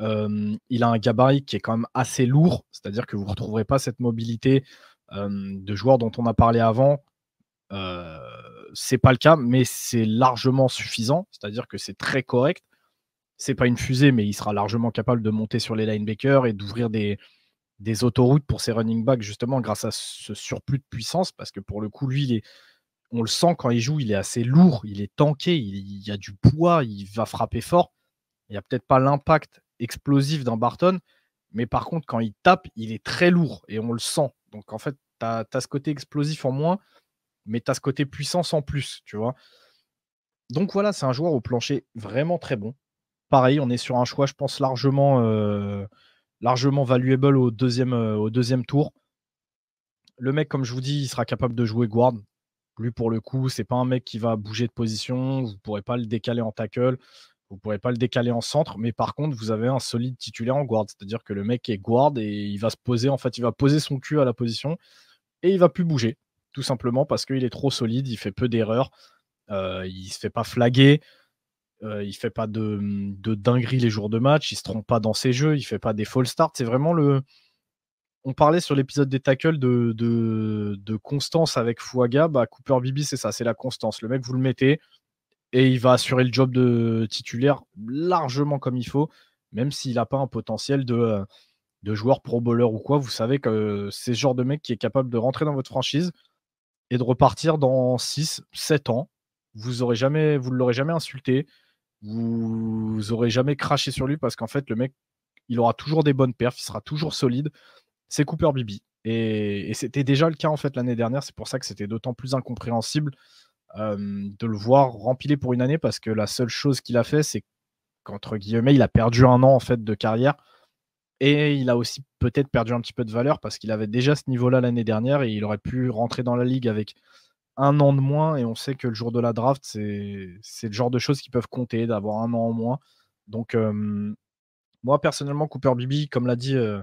Euh, il a un gabarit qui est quand même assez lourd, c'est-à-dire que vous ne retrouverez pas cette mobilité, euh, de joueurs dont on a parlé avant, euh, c'est pas le cas, mais c'est largement suffisant. C'est-à-dire que c'est très correct. C'est pas une fusée, mais il sera largement capable de monter sur les linebackers et d'ouvrir des, des autoroutes pour ses running backs, justement, grâce à ce surplus de puissance. Parce que pour le coup, lui, on le sent quand il joue, il est assez lourd, il est tanké, il, il y a du poids, il va frapper fort. Il n'y a peut-être pas l'impact explosif d'un Barton, mais par contre, quand il tape, il est très lourd et on le sent. Donc en fait, tu as, ce côté explosif en moins, mais tu as ce côté puissance en plus, tu vois. Donc voilà, c'est un joueur au plancher vraiment très bon. Pareil, on est sur un choix, je pense, largement, euh, largement valuable au deuxième, euh, au tour. Le mec, comme je vous dis, il sera capable de jouer guard. Lui, pour le coup, c'est pas un mec qui va bouger de position. Vous ne pourrez pas le décaler en tackle. Vous ne pourrez pas le décaler en centre, mais par contre, vous avez un solide titulaire en guard. C'est-à-dire que le mec est guard et il va se poser, en fait, il va poser son cul à la position et il ne va plus bouger. Tout simplement parce qu'il est trop solide, il fait peu d'erreurs, euh, il ne se fait pas flaguer, euh, il ne fait pas de, dinguerie les jours de match, il ne se trompe pas dans ses jeux, il ne fait pas des false starts. C'est vraiment le, on parlait sur l'épisode des tackles de, constance avec Fouaga. Bah, Cooper Bibi, c'est ça, c'est la constance. Le mec, vous le mettez, et il va assurer le job de titulaire largement comme il faut, même s'il n'a pas un potentiel euh, de, joueur pro bowler ou quoi. Vous savez que c'est ce genre de mec qui est capable de rentrer dans votre franchise et de repartir dans 6, 7 ans. Vous aurez jamais, vous ne l'aurez jamais insulté, vous aurez jamais craché sur lui parce qu'en fait, le mec, il aura toujours des bonnes perfs, il sera toujours solide. C'est Cooper Bibi. Et, et c'était déjà le cas en fait l'année dernière, c'est pour ça que c'était d'autant plus incompréhensible euh, de le voir rempiler pour une année parce que la seule chose qu'il a fait, c'est qu'entre guillemets, il a perdu un an en fait de carrière. Et il a aussi peut-être perdu un petit peu de valeur parce qu'il avait déjà ce niveau-là l'année dernière et il aurait pu rentrer dans la ligue avec un an de moins. Et on sait que le jour de la draft, c'est, le genre de choses qui peuvent compter, d'avoir un an en moins. Donc, euh, moi personnellement, Cooper Bibi, comme l'a dit, euh,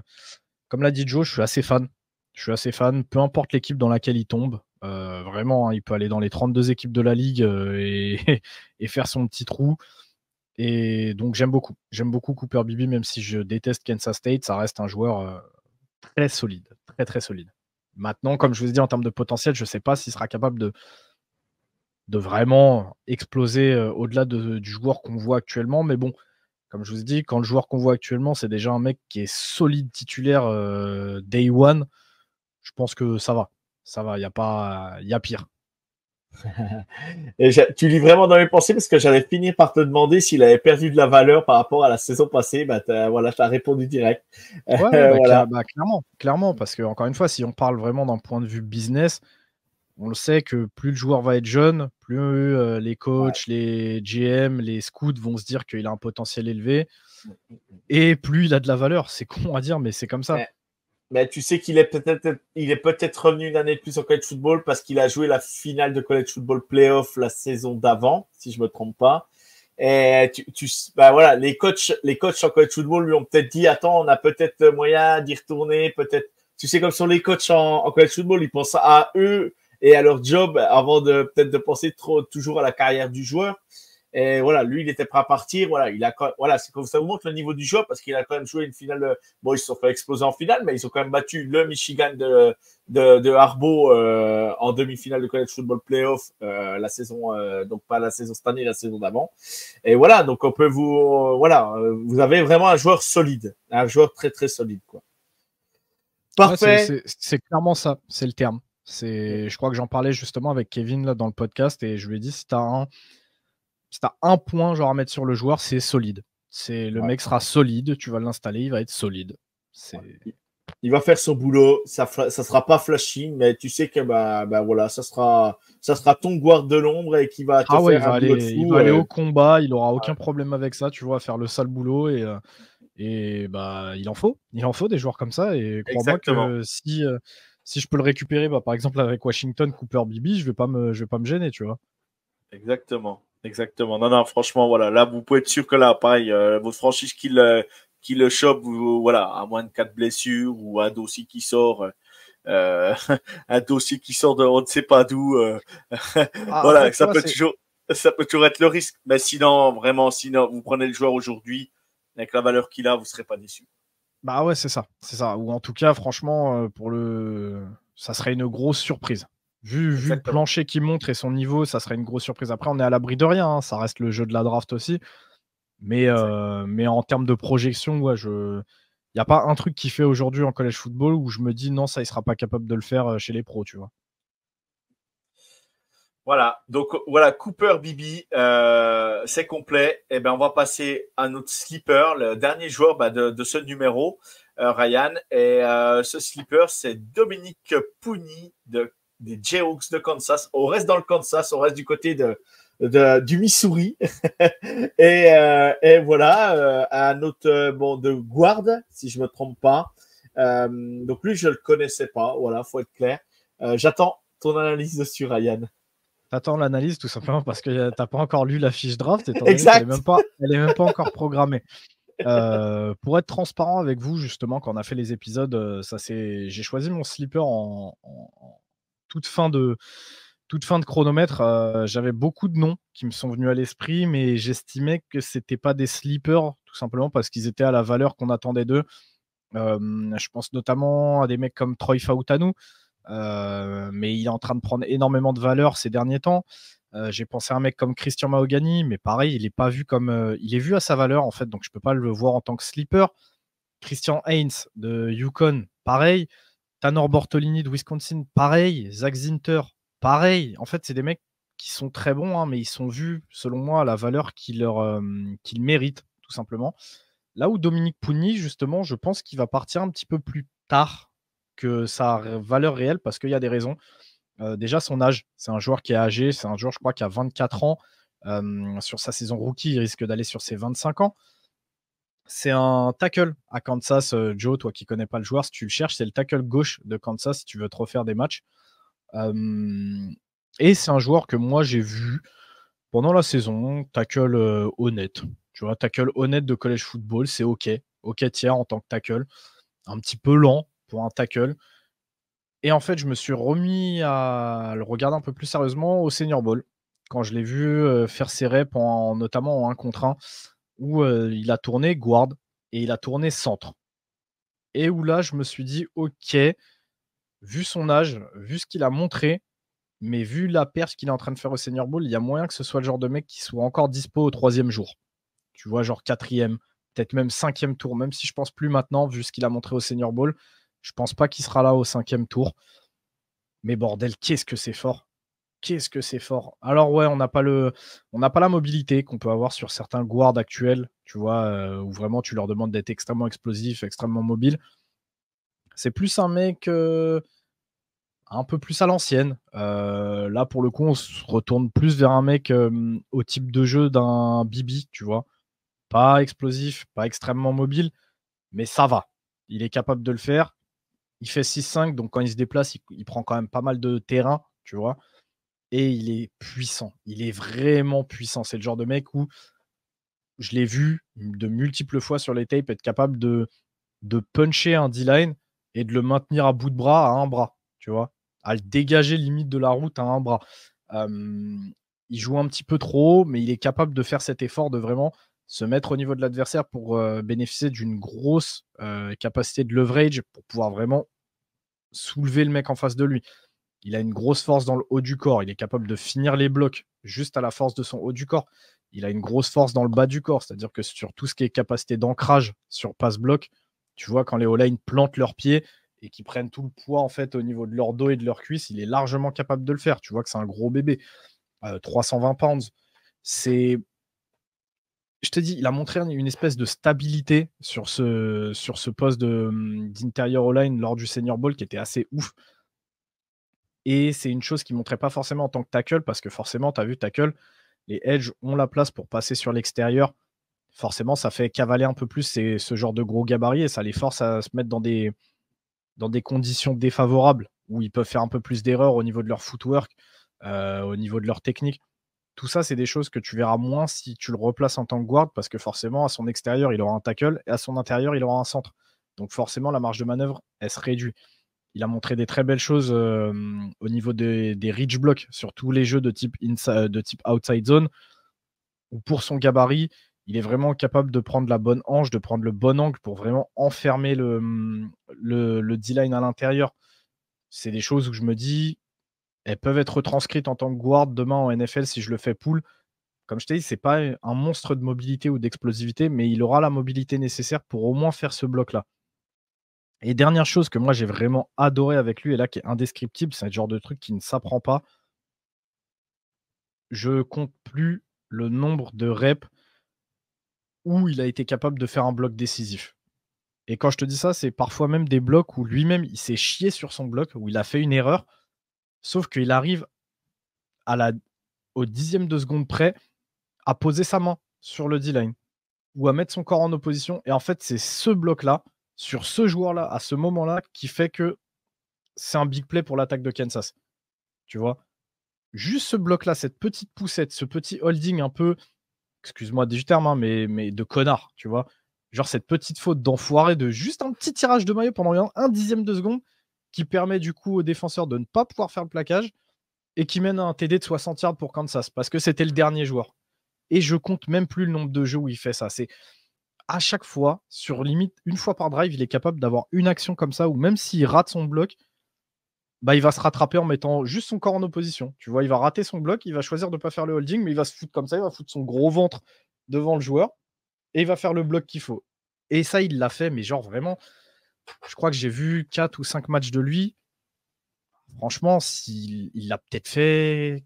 comme l'a dit Joe, je suis assez fan. Je suis assez fan, peu importe l'équipe dans laquelle il tombe. Euh, vraiment, hein, il peut aller dans les 32 équipes de la ligue euh, *laughs* et, faire son petit trou. Et donc j'aime beaucoup. J'aime beaucoup Cooper Bibi, même si je déteste Kansas State, ça reste un joueur euh, très solide, très très solide. Maintenant, comme je vous ai dit, en termes de potentiel, je ne sais pas s'il sera capable de, vraiment exploser au-delà du joueur qu'on voit actuellement. Mais bon, comme je vous dis quand le joueur qu'on voit actuellement, c'est déjà un mec qui est solide titulaire day one, je pense que ça va ça va, il y a pas, il y a pire. *laughs* Et tu lis vraiment dans mes pensées parce que j'allais finir par te demander s'il avait perdu de la valeur par rapport à la saison passée. Bah, voilà, tu as répondu direct. Ouais, euh, bah, bah, clairement, clairement, parce que encore une fois, si on parle vraiment d'un point de vue business, on le sait que plus le joueur va être jeune, plus euh, les coachs, les GM, les scouts vont se dire qu'il a un potentiel élevé et plus il a de la valeur. C'est con à dire, mais c'est comme ça mais tu sais qu'il est peut-être il est peut-être revenu une année de plus en college football parce qu'il a joué la finale de college football playoff la saison d'avant, si je me trompe pas. Et tu, tu bah voilà, les coachs, les coachs en college football lui ont peut-être dit attends, on a peut-être moyen d'y retourner, peut-être. Tu sais comme sur les coachs en, en, college football, ils pensent à eux et à leur job avant de peut-être de penser trop toujours à la carrière du joueur. Et voilà, lui, il était prêt à partir. Voilà, il a, voilà, c'est comme ça vous montre le niveau du jeu parce qu'il a quand même joué une finale. Bon, ils se sont fait exploser en finale, mais ils ont quand même battu le Michigan de, de, euh, en demi-finale de college football playoff euh, la saison, euh, donc pas la saison cette année, la saison d'avant. Et voilà, donc on peut vous, voilà, vous avez vraiment un joueur solide, un joueur très très solide, quoi. Parfait. c'est clairement ça, c'est le terme. C'est, je crois que j'en parlais justement avec Kevin dans le podcast et je lui ai dit si t'as un si t'as un point genre à mettre sur le joueur, c'est solide. C'est le mec sera solide, tu vas l'installer, il va être solide. il va faire son boulot, ça ça sera pas flashy, mais tu sais que bah, bah, voilà, ça sera ça sera ton guard de l'ombre et qui va ah aller, au combat, il aura aucun problème avec ça, tu vois, faire le sale boulot et euh, et bah il en faut, il en faut des joueurs comme ça et crois-moi que si euh, si je peux le récupérer, bah, par exemple avec Washington, Cooper, Bibi, je vais pas me je vais pas me gêner, tu vois. Exactement. Exactement. Non, non, franchement, voilà. Là, vous pouvez être sûr que là, pareil, euh, votre franchise qui le, qui le chope, voilà, à moins de quatre blessures ou un dossier qui sort. Euh, *laughs* un dossier qui sort de on ne sait pas d'où. Euh, *laughs* ah, voilà, ça peut toujours ça peut toujours être le risque. Mais sinon, vraiment, sinon, vous prenez le joueur aujourd'hui, avec la valeur qu'il a, vous ne serez pas déçu. Bah ouais, c'est ça. C'est ça. Ou en tout cas, franchement, pour le. ça serait une grosse surprise. Vu, le plancher qui montre et son niveau, ça serait une grosse surprise. Après, on est à l'abri de rien, hein, ça reste le jeu de la draft aussi. Mais, euh, mais en termes de projection, ouais, je. Il n'y a pas un truc qui fait aujourd'hui en collège football où je me dis non, ça, il ne sera pas capable de le faire euh, chez les pros, tu vois. Voilà, donc voilà, Cooper Bibi, euh, c'est complet. Et eh ben, on va passer à notre sleeper, le dernier joueur bah, de, ce numéro, Ryan. Et ce sleeper, c'est Dominique Pouni de des Jayhawks de Kansas. On reste dans le Kansas, on reste du côté de, du Missouri. *laughs* Euh, et, voilà, euh, un autre euh, bon, de Guard, si je ne me trompe pas. donc lui, je ne le connaissais pas, voilà, faut être clair. J'attends ton analyse sur Ryan. T'attends l'analyse tout simplement parce que t'as pas encore lu la fiche draft Elle, est même pas, est même pas encore programmée. pour être transparent avec vous, justement, quand on a fait les épisodes, ça c'est, j'ai choisi mon slipper en, toute fin de, toute fin de chronomètre, euh, j'avais beaucoup de noms qui me sont venus à l'esprit, mais j'estimais que c'était pas des sleepers, tout simplement parce qu'ils étaient à la valeur qu'on attendait d'eux. Euh, je pense notamment à des mecs comme Troy Fautanou euh, mais il est en train de prendre énormément de valeur ces derniers temps. J'ai pensé à un mec comme Christian Mahogany, mais pareil, il est pas vu comme, il est vu à sa valeur en fait, donc je peux pas le voir en tant que sleeper. Christian Haynes de Yukon, pareil. Tanner Bortolini de Wisconsin, pareil. Zach Zinter, pareil. En fait, c'est des mecs qui sont très bons, hein, mais ils sont vus, selon moi, à la valeur qu'ils méritent, tout simplement. Là où Dominique Pougny, justement, je pense qu'il va partir un petit peu plus tard que sa valeur réelle, parce qu'il y a des raisons. Euh, déjà, son âge, c'est un joueur qui est âgé, c'est un joueur, je crois, qui a 24 ans. sur sa saison rookie, il risque d'aller sur ses 25 ans. C'est un tackle à Kansas. Euh, Joe, toi qui connais pas le joueur, si tu le cherches, c'est le tackle gauche de Kansas si tu veux te refaire des matchs. Euh, et c'est un joueur que moi j'ai vu pendant la saison, tackle euh, honnête. Tu vois, tackle honnête de college football, c'est OK. OK tiers en tant que tackle. Un petit peu lent pour un tackle. Et en fait, je me suis remis à le regarder un peu plus sérieusement au Senior Bowl. Quand je l'ai vu faire ses reps, notamment en 1 contre 1, où il a tourné guard et il a tourné centre. Et où là, je me suis dit, ok, vu son âge, vu ce qu'il a montré, mais vu la perche qu'il est en train de faire au Senior Bowl, il y a moyen que ce soit le genre de mec qui soit encore dispo au troisième jour. Tu vois, genre quatrième, peut-être même cinquième tour, même si je pense plus maintenant, vu ce qu'il a montré au Senior Bowl, je pense pas qu'il sera là au cinquième tour. Mais bordel, qu'est-ce que c'est fort qu'est-ce que c'est fort. Alors ouais, on n'a pas le, on n'a pas la mobilité qu'on peut avoir sur certains guards actuels, tu vois, euh, où vraiment tu leur demandes d'être extrêmement explosif, extrêmement mobile. C'est plus un mec euh, un peu plus à l'ancienne. Euh, là pour le coup, on se retourne plus vers un mec au type de jeu d'un Bibi, tu vois, pas explosif, pas extrêmement mobile, mais ça va. Il est capable de le faire. Il fait 6-5, donc quand il se déplace, il prend quand même pas mal de terrain, tu vois et il est puissant. Il est vraiment puissant. C'est le genre de mec où je l'ai vu de multiples fois sur les tapes être capable de, de puncher un D-line et de le maintenir à bout de bras à un bras, tu vois, à le dégager limite de la route à un bras. il joue un petit peu trop mais il est capable de faire cet effort de vraiment se mettre au niveau de l'adversaire pour bénéficier d'une grosse capacité de leverage pour pouvoir vraiment soulever le mec en face de lui. Il a une grosse force dans le haut du corps. Il est capable de finir les blocs juste à la force de son haut du corps. Il a une grosse force dans le bas du corps, c'est-à-dire que sur tout ce qui est capacité d'ancrage sur passe-bloc, tu vois, quand les O-line plantent leurs pieds et qu'ils prennent tout le poids en fait au niveau de leur dos et de leur cuisse, il est largement capable de le faire. Tu vois que c'est un gros bébé. 320 euh, pounds. C'est. Je te dis, il a montré une espèce de stabilité sur ce, sur ce poste hum, d'intérieur O-line lors du Senior Bowl qui était assez ouf. Et c'est une chose qui ne montrait pas forcément en tant que tackle, parce que forcément, tu as vu, tackle, les edges ont la place pour passer sur l'extérieur. Forcément, ça fait cavaler un peu plus ce genre de gros gabarit et ça les force à se mettre dans des, dans des conditions défavorables où ils peuvent faire un peu plus d'erreurs au niveau de leur footwork, euh, au niveau de leur technique. Tout ça, c'est des choses que tu verras moins si tu le replaces en tant que guard parce que forcément, à son extérieur, il aura un tackle et à son intérieur, il aura un centre. Donc forcément, la marge de manœuvre, elle se réduit il a montré des très belles choses euh, au niveau des, rich blocks sur tous les jeux euh, de type, outside zone, où pour son gabarit, il est vraiment capable de prendre la bonne hanche, de prendre le bon angle pour vraiment enfermer le, le, à l'intérieur. C'est des choses où je me dis, elles peuvent être transcrites en tant que guard demain en NFL si je le fais pool. Comme je t'ai dit, n'est pas un monstre de mobilité ou d'explosivité, mais il aura la mobilité nécessaire pour au moins faire ce bloc-là. Et dernière chose que moi j'ai vraiment adoré avec lui, et là qui est indescriptible, c'est le genre de truc qui ne s'apprend pas. Je compte plus le nombre de reps où il a été capable de faire un bloc décisif. Et quand je te dis ça, c'est parfois même des blocs où lui-même il s'est chié sur son bloc, où il a fait une erreur, sauf qu'il arrive à la, au dixième de seconde près à poser sa main sur le D-line ou à mettre son corps en opposition. Et en fait, c'est ce bloc-là sur ce joueur-là, à ce moment-là, qui fait que c'est un big play pour l'attaque de Kansas. Tu vois Juste ce bloc-là, cette petite poussette, ce petit holding un peu, excuse-moi du terme, hein, mais, mais de connard, tu vois Genre cette petite faute d'enfoiré de juste un petit tirage de maillot pendant un dixième de seconde qui permet du coup aux défenseurs de ne pas pouvoir faire le plaquage et qui mène à un TD de 60 yards pour Kansas parce que c'était le dernier joueur. Et je compte même plus le nombre de jeux où il fait ça. C'est à chaque fois, sur limite une fois par drive, il est capable d'avoir une action comme ça où même s'il rate son bloc, bah, il va se rattraper en mettant juste son corps en opposition. Tu vois, il va rater son bloc, il va choisir de ne pas faire le holding, mais il va se foutre comme ça, il va foutre son gros ventre devant le joueur et il va faire le bloc qu'il faut. Et ça, il l'a fait, mais genre vraiment, je crois que j'ai vu 4 ou 5 matchs de lui. Franchement, il l'a peut-être fait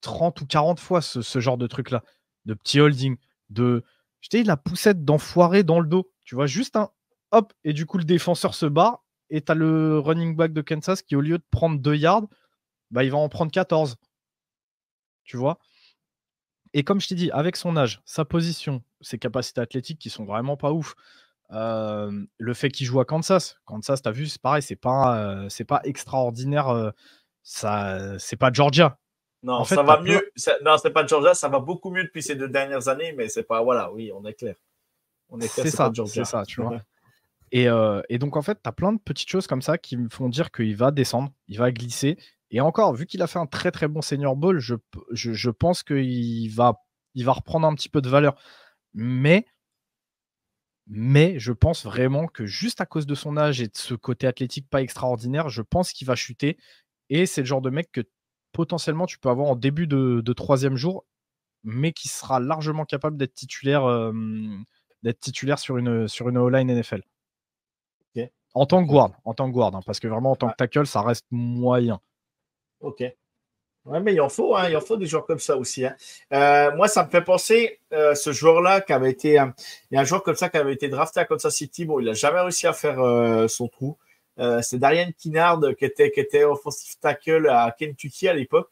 30 ou 40 fois ce, ce genre de truc-là, de petit holding, de dit, la poussette d'enfoiré dans le dos. Tu vois, juste un hop, et du coup, le défenseur se bat, et tu as le running back de Kansas qui, au lieu de prendre 2 yards, bah, il va en prendre 14. Tu vois Et comme je t'ai dit, avec son âge, sa position, ses capacités athlétiques qui sont vraiment pas ouf, le fait qu'il joue à Kansas, Kansas, tu as vu, c'est pareil, c'est pas, euh, c'est pas extraordinaire. Euh, ça, c'est pas Georgia, non, ça va mieux. Non, Ça, non, pas Georgia, ça va beaucoup mieux depuis ces deux dernières années, mais c'est pas. Voilà, oui, on est clair. On est clair. C'est ça, ça, tu vois. *laughs* Et, euh, et, donc, en fait, tu as plein de petites choses comme ça qui me font dire qu'il va descendre, il va glisser. Et encore, vu qu'il a fait un très très bon senior ball, je, je, je pense qu'il va, il va reprendre un petit peu de valeur. Mais, mais je pense vraiment que juste à cause de son âge et de ce côté athlétique pas extraordinaire, je pense qu'il va chuter. Et c'est le genre de mec que potentiellement tu peux avoir en début de, troisième jour, mais qui sera largement capable d'être titulaire, d'être titulaire sur une, sur une line NFL. En tant que guard, en tant que guard, hein, parce que vraiment en tant que tackle, ça reste moyen. Ok. mais il en faut, hein, il en faut des joueurs comme ça aussi. Hein. Euh, moi, ça me fait penser, euh, ce joueur-là qui avait été, il y a un joueur comme ça qui avait été drafté à Kansas City, bon, il n'a jamais réussi à faire euh, son trou. Euh, c'est Darian Kinnard qui était, qui était offensive tackle à Kentucky à l'époque.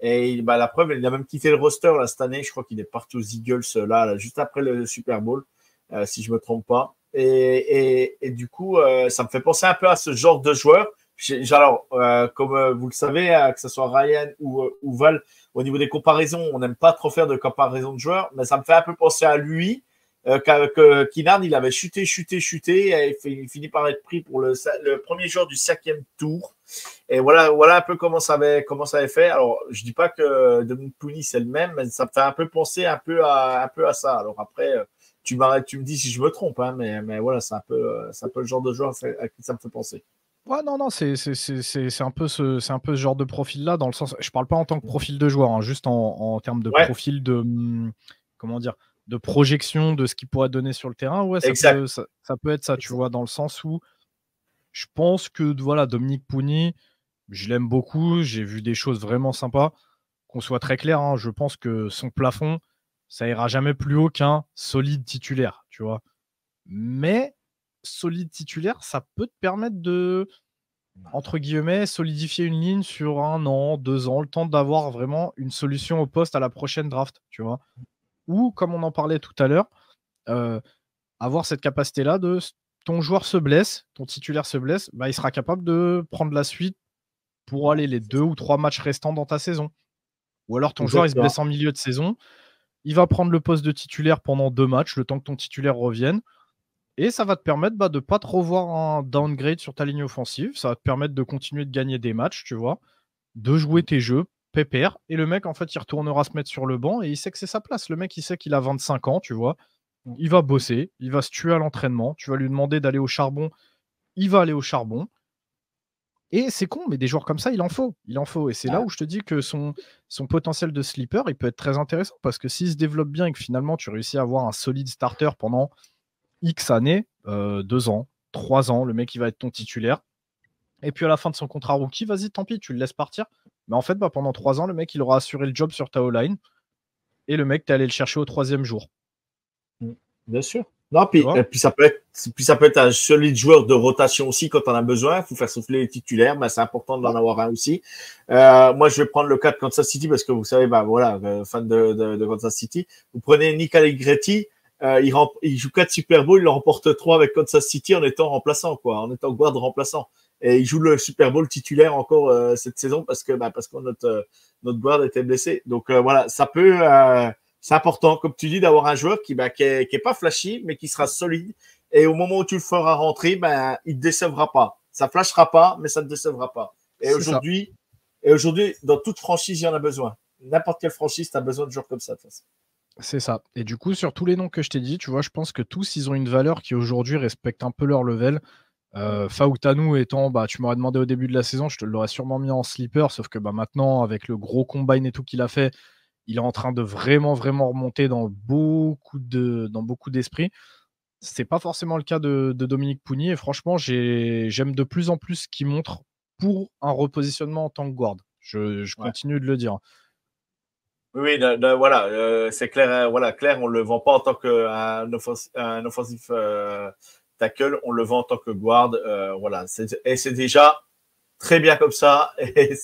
Et bah, la preuve, il a même quitté le roster là, cette année. Je crois qu'il est parti aux Eagles euh, là, juste après le Super Bowl, euh, si je ne me trompe pas. Et, du coup, ça me fait penser un peu à ce genre de joueur. Alors, comme vous le savez, que ce soit Ryan ou, ou Val, au niveau des comparaisons, on n'aime pas trop faire de comparaisons de joueurs, mais ça me fait un peu penser à lui euh, que Kinard, il avait chuté, chuté, chuté, et il finit par être pris pour le, premier jour du cinquième tour. Et voilà, voilà un peu comment ça avait, comment ça avait fait. Alors, je dis pas que Dominique Pouni c'est le même, mais ça me fait un peu penser un peu à, un peu à ça. Alors après, euh, tu, m'arrêtes, tu me dis si je me trompe, hein, mais, mais voilà, c'est un peu, euh, c'est peu le genre de joueur à qui ça me fait penser. Ouais, non, non, c'est un, peu ce, un peu ce genre de profil-là, dans le sens. Je parle pas en tant que profil de joueur, hein, juste en, termes de profil de. Hum, comment dire de projection de ce qu'il pourrait donner sur le terrain, ouais, ça peut, ça, peut, être ça, tu vois, dans le sens où je pense que voilà, Dominique Pouni, je l'aime beaucoup, j'ai vu des choses vraiment sympas. Qu'on soit très clair, hein, je pense que son plafond, ça ira jamais plus haut qu'un solide titulaire, tu vois. Mais solide titulaire, ça peut te permettre de, entre guillemets, solidifier une ligne sur un an, deux ans, le temps d'avoir vraiment une solution au poste à la prochaine draft, tu vois ou, comme on en parlait tout à l'heure, euh, avoir cette capacité-là de ton joueur se blesse, ton titulaire se blesse, bah, il sera capable de prendre la suite pour aller les deux ou trois matchs restants dans ta saison. Ou alors ton joueur il se blesse en milieu de saison, il va prendre le poste de titulaire pendant deux matchs, le temps que ton titulaire revienne. Et ça va te permettre bah, de ne pas trop revoir un downgrade sur ta ligne offensive. Ça va te permettre de continuer de gagner des matchs, tu vois, de jouer tes jeux pépère. Et le mec, en fait, il retournera se mettre sur le banc et il sait que c'est sa place. Le mec, il sait qu'il a 25 ans, tu vois. Il va bosser, il va se tuer à l'entraînement. Tu vas lui demander d'aller au charbon. Il va aller au charbon. Et c'est con, mais des joueurs comme ça, il en faut. Il en faut. Et c'est là où je te dis que son, son potentiel de sleeper, il peut être très intéressant. Parce que s'il se développe bien et que finalement tu réussis à avoir un solide starter pendant X années, euh, deux ans, trois ans, le mec il va être ton titulaire. Et puis à la fin de son contrat rookie, vas-y, tant pis, tu le laisses partir. Mais en fait, bah, pendant trois ans, le mec, il aura assuré le job sur ta line Et le mec, tu allé le chercher au troisième jour. Mm, bien sûr. Non, puis, euh, puis, ça peut être, puis ça peut être un solide joueur de rotation aussi quand on a besoin. Il faut faire souffler les titulaires, mais c'est important d'en avoir un aussi. Euh, moi, je vais prendre le cas de Kansas City parce que vous savez, bah voilà, euh, fan de, Kansas City. Vous prenez Nick Gretti, il, joue quatre Super Bowl, il en remporte trois avec Kansas City en étant remplaçant, quoi, en étant guard remplaçant. Et il joue le Super Bowl titulaire encore euh, cette saison parce que, bah, parce notre, euh, notre guard était blessé. Donc euh, voilà, ça peut. c'est important, comme tu dis, d'avoir un joueur qui n'est bah, qui est, pas flashy, mais qui sera solide. Et au moment où tu le feras rentrer, ben, il ne te décevra pas. Ça flashera pas, mais ça ne te décevra pas. Et aujourd'hui, et aujourd'hui, dans toute franchise, il y en a besoin. N'importe quelle franchise, tu besoin de joueurs comme ça, C'est ça. Et du coup, sur tous les noms que je t'ai dit, tu vois, je pense que tous, ils ont une valeur qui aujourd'hui respecte un peu leur level. Euh, Faoutanu étant, bah, tu m'aurais demandé au début de la saison, je te l'aurais sûrement mis en sleeper, sauf que bah, maintenant, avec le gros combine et tout qu'il a fait, il est en train de vraiment, vraiment remonter dans beaucoup de, dans beaucoup d'esprit. C'est pas forcément le cas de, Dominique Pougny, et franchement, j'aime de plus en plus ce qu'il montre pour un repositionnement en tant que guard. Je, continue de le dire. Oui, voilà, euh, c'est clair, euh, voilà, clair, on le vend pas en tant qu'un un offensif euh, on le vend en tant que guard. Euh, voilà, et c'est déjà très bien comme ça. *laughs* Et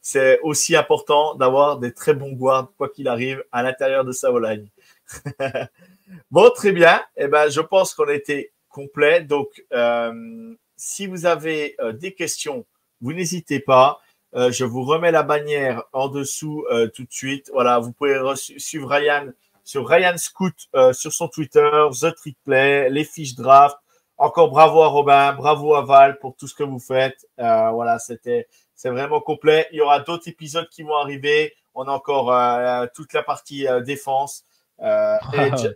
c'est aussi important d'avoir des très bons guards, quoi qu'il arrive, à l'intérieur de sa volaille. *laughs* bon, très bien. Et eh ben, je pense qu'on était complet. Donc, euh, si vous avez euh, des questions, vous n'hésitez pas. je vous remets la bannière en dessous tout de suite. Voilà, vous pouvez suivre Ryan sur Ryan Scoot euh, sur son Twitter, The Trick Play, les fiches draft. Encore bravo à Robin, bravo à Val pour tout ce que vous faites. Euh, voilà, c'était c'est vraiment complet. Il y aura d'autres épisodes qui vont arriver. On a encore euh, toute la partie défense, *laughs* edge,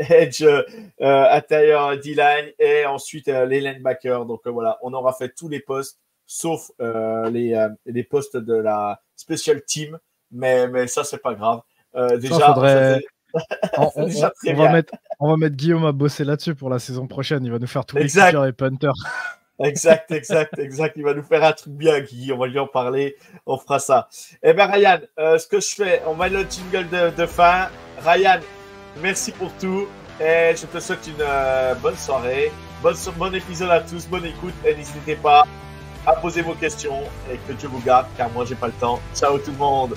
edge intérieur D-line et ensuite les linebackers. Donc voilà, on aura fait tous les postes sauf les, les postes de la special team. Mais, mais ça, c'est pas grave. déjà, *laughs* on, va mettre, Guillaume à bosser là-dessus pour la saison prochaine. Il va nous faire tous les et punters. exact, exact, exact. Il va nous faire un truc bien, Guy. On va lui en parler. On fera ça. Eh bien, Ryan, euh, ce que je fais, on va le jingle de, de, fin. Ryan, merci pour tout. Et je te souhaite une euh, bonne soirée. bon épisode à tous. Bonne écoute. Et n'hésitez pas à poser vos questions. Et que Dieu vous garde, car moi, j'ai pas le temps. Ciao tout le monde.